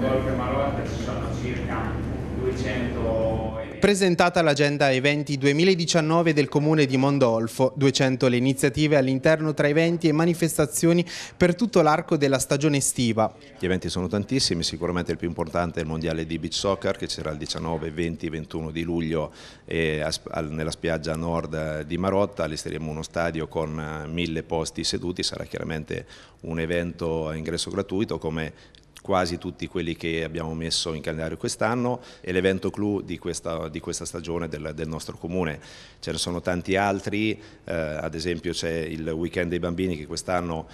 Gol Marocca ci sono circa 200 Presentata l'agenda eventi 2019 del comune di Mondolfo, 200 le iniziative all'interno tra eventi e manifestazioni per tutto l'arco della stagione estiva. Gli eventi sono tantissimi, sicuramente il più importante è il mondiale di beach soccer che c'era il 19, 20, 21 di luglio nella spiaggia nord eh, di Marotta, allestiremo uno stadio con eh, mille posti seduti, sarà chiaramente un evento a ingresso gratuito come quasi tutti quelli che abbiamo messo in calendario quest'anno e l'evento clou di questa, di questa stagione del, del, nostro comune. Ce ne sono tanti altri, eh, ad esempio c'è il weekend dei bambini che quest'anno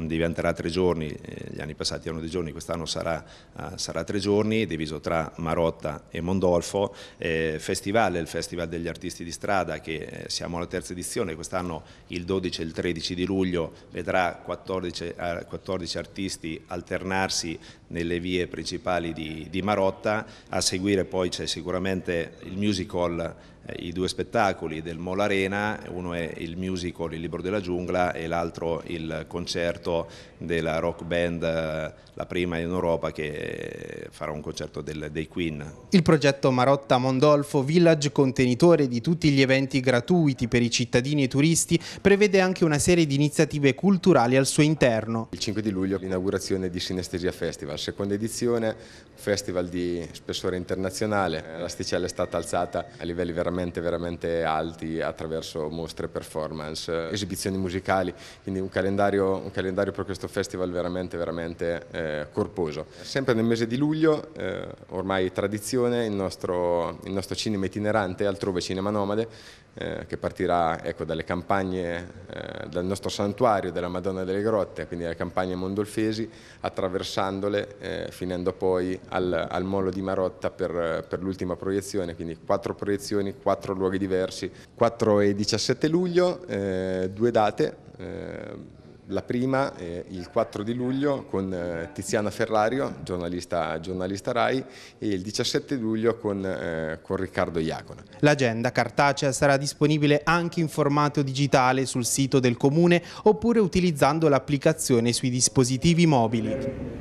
diventerà tre giorni, eh, gli anni passati erano due giorni, quest'anno sarà, uh, sarà, tre giorni, diviso tra Marotta e Mondolfo. Eh, festival, il Festival degli Artisti di Strada che eh, siamo alla terza edizione, quest'anno il 12 e il 13 di luglio vedrà 14, 14 eh, artisti alternarsi nelle vie principali di, di Marotta, a seguire poi c'è sicuramente il music hall eh, i due spettacoli del Mall Arena, uno è il musical Il libro della giungla e l'altro il concerto della rock band, eh, la prima in Europa che eh, farà un concerto del, dei Queen. Il progetto Marotta Mondolfo Village, contenitore di tutti gli eventi gratuiti per i cittadini e turisti, prevede anche una serie di iniziative culturali al suo interno. Il 5 di luglio l'inaugurazione di Sinestesia Festival, seconda edizione, festival di spessore internazionale, l'asticella è stata alzata a livelli veramente veramente, veramente alti attraverso mostre, performance, esibizioni musicali, quindi un calendario, un calendario per questo festival veramente, veramente eh, corposo. Sempre nel mese di luglio, eh, ormai tradizione, il nostro, il nostro, cinema itinerante, altrove Cinema Nomade, eh, che partirà ecco, dalle campagne eh, dal nostro santuario della Madonna delle Grotte, quindi la campagna Mondolfesi, attraversandole, eh, finendo poi al, al, molo di Marotta per, per l'ultima proiezione, quindi quattro proiezioni, quattro luoghi diversi, 4 e 17 luglio, eh, due date. Eh, la prima eh, il 4 di luglio con eh, Tiziana Ferrario, giornalista, giornalista, RAI, e il 17 luglio con, eh, con Riccardo Iacona. L'agenda cartacea sarà disponibile anche in formato digitale sul sito del Comune oppure utilizzando l'applicazione sui dispositivi mobili.